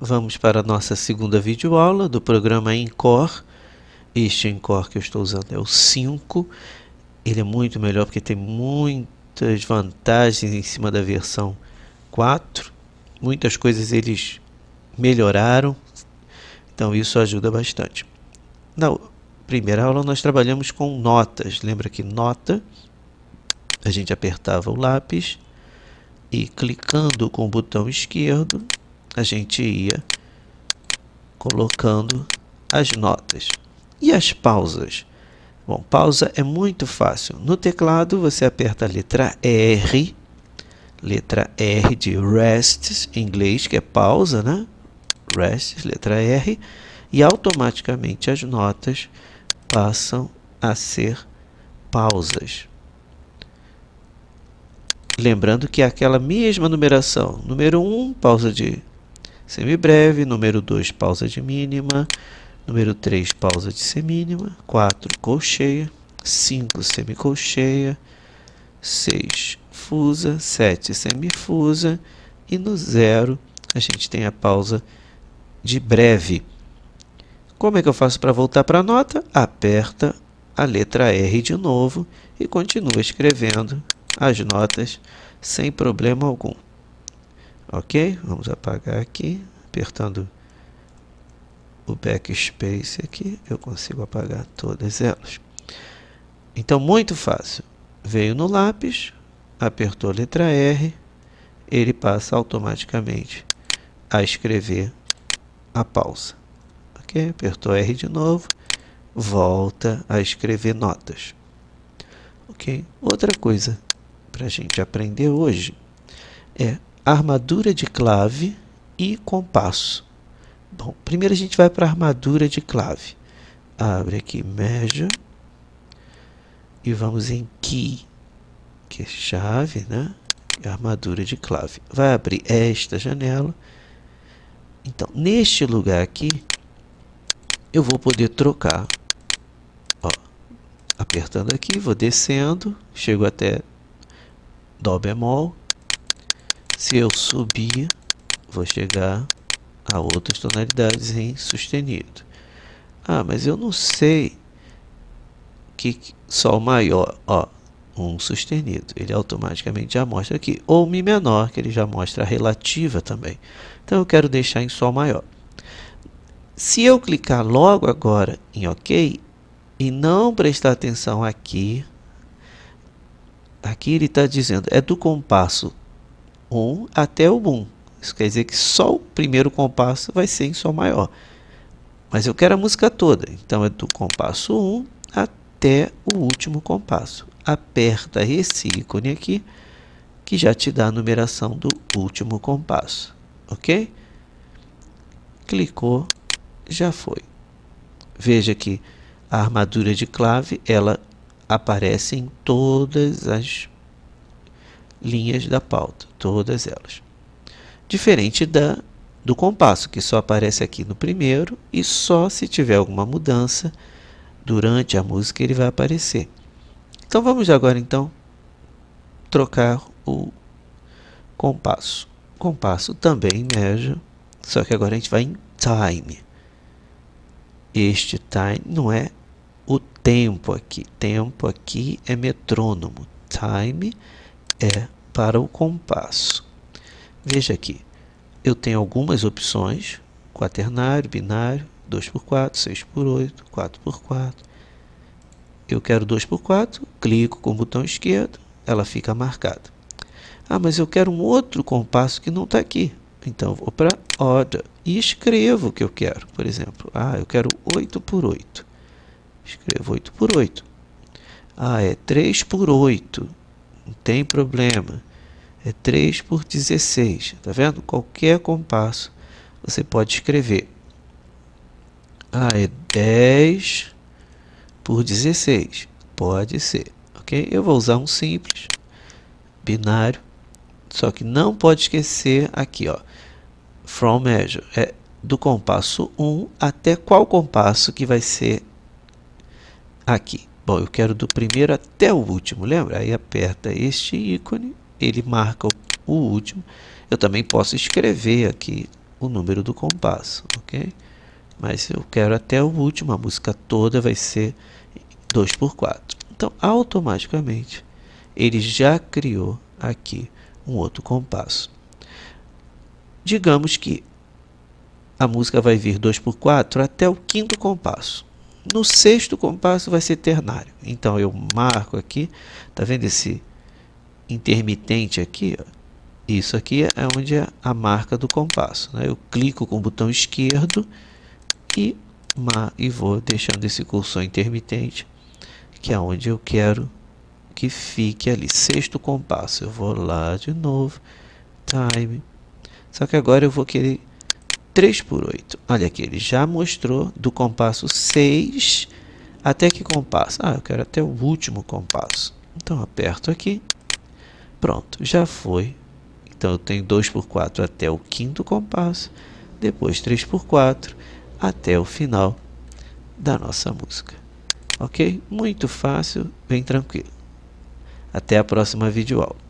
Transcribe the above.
Vamos para a nossa segunda videoaula do programa Encore. Este Encore que eu estou usando é o 5. Ele é muito melhor porque tem muitas vantagens em cima da versão 4. Muitas coisas eles melhoraram, então isso ajuda bastante. Na primeira aula nós trabalhamos com notas. Lembra que nota, a gente apertava o lápis e clicando com o botão esquerdo, a gente ia colocando as notas. E as pausas? Bom, pausa é muito fácil. No teclado você aperta a letra R, letra R de rest em inglês, que é pausa, né? Rest, letra R, e automaticamente as notas passam a ser pausas. Lembrando que é aquela mesma numeração, número 1, pausa de semibreve, número 2, pausa de mínima, número 3, pausa de semínima, 4, colcheia, 5, semicolcheia, 6, fusa, 7, semifusa, e no 0, a gente tem a pausa de breve. Como é que eu faço para voltar para a nota? Aperta a letra R de novo e continua escrevendo as notas sem problema algum ok vamos apagar aqui apertando o backspace aqui eu consigo apagar todas elas então muito fácil veio no lápis apertou a letra R ele passa automaticamente a escrever a pausa ok apertou R de novo volta a escrever notas ok outra coisa para a gente aprender hoje é armadura de clave e compasso. Bom, primeiro a gente vai para a armadura de clave. Abre aqui Measure e vamos em Key, que é chave, né? Armadura de clave. Vai abrir esta janela. Então, neste lugar aqui, eu vou poder trocar. Ó, apertando aqui, vou descendo, chego até Dó bemol se eu subir, vou chegar a outras tonalidades em sustenido. Ah, mas eu não sei que Sol maior, ó, um sustenido. Ele automaticamente já mostra aqui. Ou Mi menor, que ele já mostra a relativa também. Então eu quero deixar em Sol maior. Se eu clicar logo agora em OK e não prestar atenção aqui, aqui ele está dizendo, é do compasso 1 até o 1. Isso quer dizer que só o primeiro compasso vai ser em Sol maior. Mas eu quero a música toda, então é do compasso 1 até o último compasso. Aperta esse ícone aqui, que já te dá a numeração do último compasso, ok? Clicou, já foi. Veja que a armadura de clave, ela aparece em todas as linhas da pauta, todas elas. Diferente da do compasso, que só aparece aqui no primeiro e só se tiver alguma mudança durante a música ele vai aparecer. Então vamos agora então trocar o compasso. Compasso também médio, só que agora a gente vai em time. Este time não é o tempo aqui. Tempo aqui é metrônomo. Time é para o compasso. Veja aqui, eu tenho algumas opções, quaternário, binário, 2x4, 6x8, 4x4. Eu quero 2x4, clico com o botão esquerdo, ela fica marcada. Ah, mas eu quero um outro compasso que não está aqui. Então vou para Order e escrevo o que eu quero. Por exemplo, ah, eu quero 8 por 8. Escrevo 8 por 8. Ah, é 3 por 8. Não tem problema. É 3 por 16. Tá vendo? Qualquer compasso você pode escrever. Ah, é 10 por 16. Pode ser. Ok? Eu vou usar um simples binário. Só que não pode esquecer aqui, ó. From measure. É do compasso 1 até qual compasso que vai ser aqui. Bom, eu quero do primeiro até o último, lembra? Aí aperta este ícone, ele marca o último. Eu também posso escrever aqui o número do compasso, ok? Mas eu quero até o último, a música toda vai ser 2 por 4. Então, automaticamente, ele já criou aqui um outro compasso. Digamos que a música vai vir 2 por 4 até o quinto compasso. No sexto compasso vai ser ternário. Então eu marco aqui, tá vendo esse intermitente aqui? Ó? Isso aqui é onde é a marca do compasso. Né? Eu clico com o botão esquerdo e, e vou deixando esse cursor intermitente, que é onde eu quero que fique ali. Sexto compasso. Eu vou lá de novo, time. Só que agora eu vou querer 3 por 8. Olha aqui, ele já mostrou do compasso 6 até que compasso? Ah, eu quero até o último compasso. Então, aperto aqui. Pronto, já foi. Então, eu tenho 2 por 4 até o quinto compasso. Depois, 3 por 4 até o final da nossa música. Ok? Muito fácil, bem tranquilo. Até a próxima videoaula.